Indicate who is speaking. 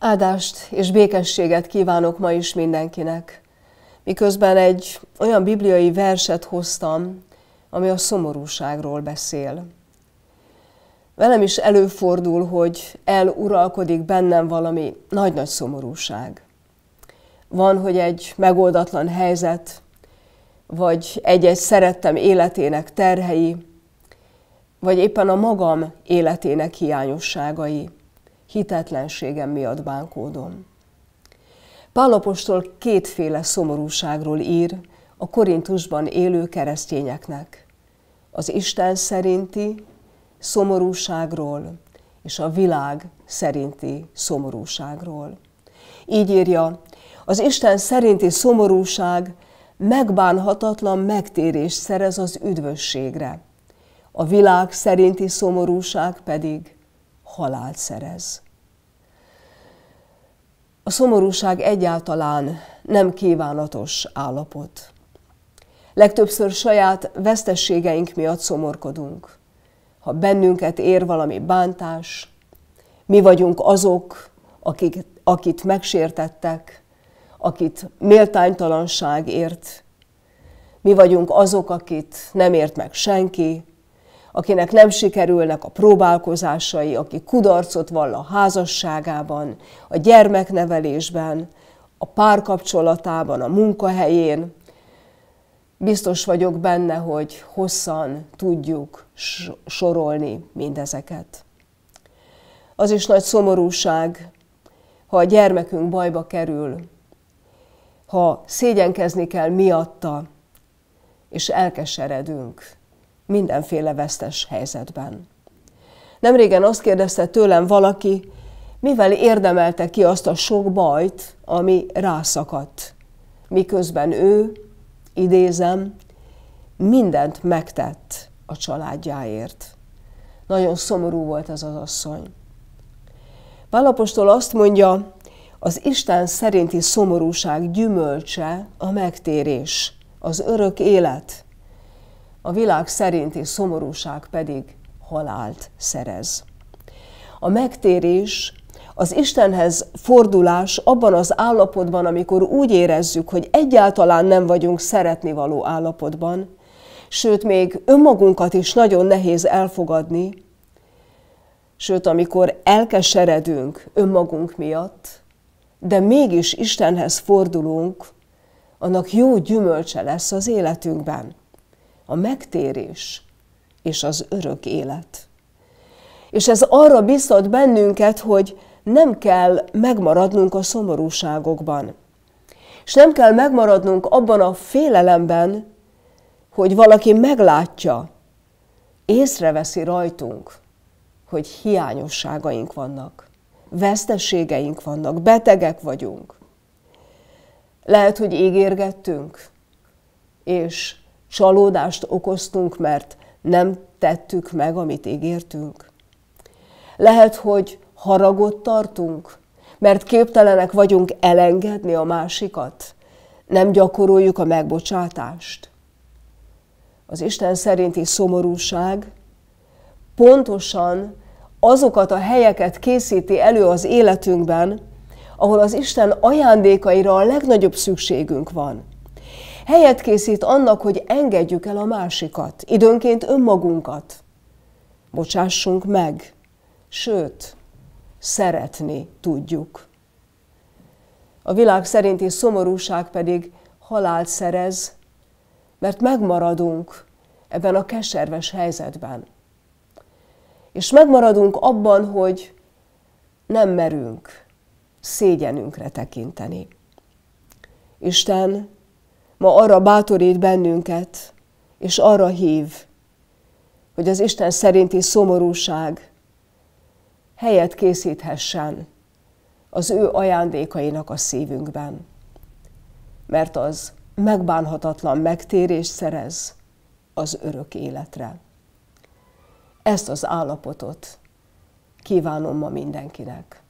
Speaker 1: Áldást és békességet kívánok ma is mindenkinek. Miközben egy olyan bibliai verset hoztam, ami a szomorúságról beszél. Velem is előfordul, hogy eluralkodik bennem valami nagy-nagy szomorúság. Van, hogy egy megoldatlan helyzet, vagy egy-egy szerettem életének terhei, vagy éppen a magam életének hiányosságai – hitetlenségem miatt bánkódom. Pálapostól kétféle szomorúságról ír a Korintusban élő keresztényeknek. Az Isten szerinti szomorúságról és a világ szerinti szomorúságról. Így írja, az Isten szerinti szomorúság megbánhatatlan megtérést szerez az üdvösségre, a világ szerinti szomorúság pedig halált szerez. A szomorúság egyáltalán nem kívánatos állapot. Legtöbbször saját vesztességeink miatt szomorkodunk. Ha bennünket ér valami bántás, mi vagyunk azok, akik, akit megsértettek, akit méltánytalanság ért, mi vagyunk azok, akit nem ért meg senki, akinek nem sikerülnek a próbálkozásai, aki kudarcot vall a házasságában, a gyermeknevelésben, a párkapcsolatában, a munkahelyén. Biztos vagyok benne, hogy hosszan tudjuk sorolni mindezeket. Az is nagy szomorúság, ha a gyermekünk bajba kerül, ha szégyenkezni kell miatta, és elkeseredünk mindenféle vesztes helyzetben. Nemrégen azt kérdezte tőlem valaki, mivel érdemelte ki azt a sok bajt, ami rászakadt, miközben ő, idézem, mindent megtett a családjáért. Nagyon szomorú volt ez az asszony. Pálapostól azt mondja, az Isten szerinti szomorúság gyümölcse a megtérés, az örök élet, a világ szerinti szomorúság pedig halált szerez. A megtérés az Istenhez fordulás abban az állapotban, amikor úgy érezzük, hogy egyáltalán nem vagyunk szeretni való állapotban, sőt, még önmagunkat is nagyon nehéz elfogadni, sőt, amikor elkeseredünk önmagunk miatt, de mégis Istenhez fordulunk, annak jó gyümölcse lesz az életünkben a megtérés és az örök élet. És ez arra biztat bennünket, hogy nem kell megmaradnunk a szomorúságokban. És nem kell megmaradnunk abban a félelemben, hogy valaki meglátja, észreveszi rajtunk, hogy hiányosságaink vannak, veszteségeink vannak, betegek vagyunk. Lehet, hogy ígérgettünk, és csalódást okoztunk, mert nem tettük meg, amit ígértünk. Lehet, hogy haragot tartunk, mert képtelenek vagyunk elengedni a másikat, nem gyakoroljuk a megbocsátást. Az Isten szerinti szomorúság pontosan azokat a helyeket készíti elő az életünkben, ahol az Isten ajándékaira a legnagyobb szükségünk van – Helyet készít annak, hogy engedjük el a másikat, időnként önmagunkat. Bocsássunk meg, sőt, szeretni tudjuk. A világ szerinti szomorúság pedig halált szerez, mert megmaradunk ebben a keserves helyzetben. És megmaradunk abban, hogy nem merünk szégyenünkre tekinteni. Isten ma arra bátorít bennünket, és arra hív, hogy az Isten szerinti szomorúság helyet készíthessen az ő ajándékainak a szívünkben. Mert az megbánhatatlan megtérést szerez az örök életre. Ezt az állapotot kívánom ma mindenkinek.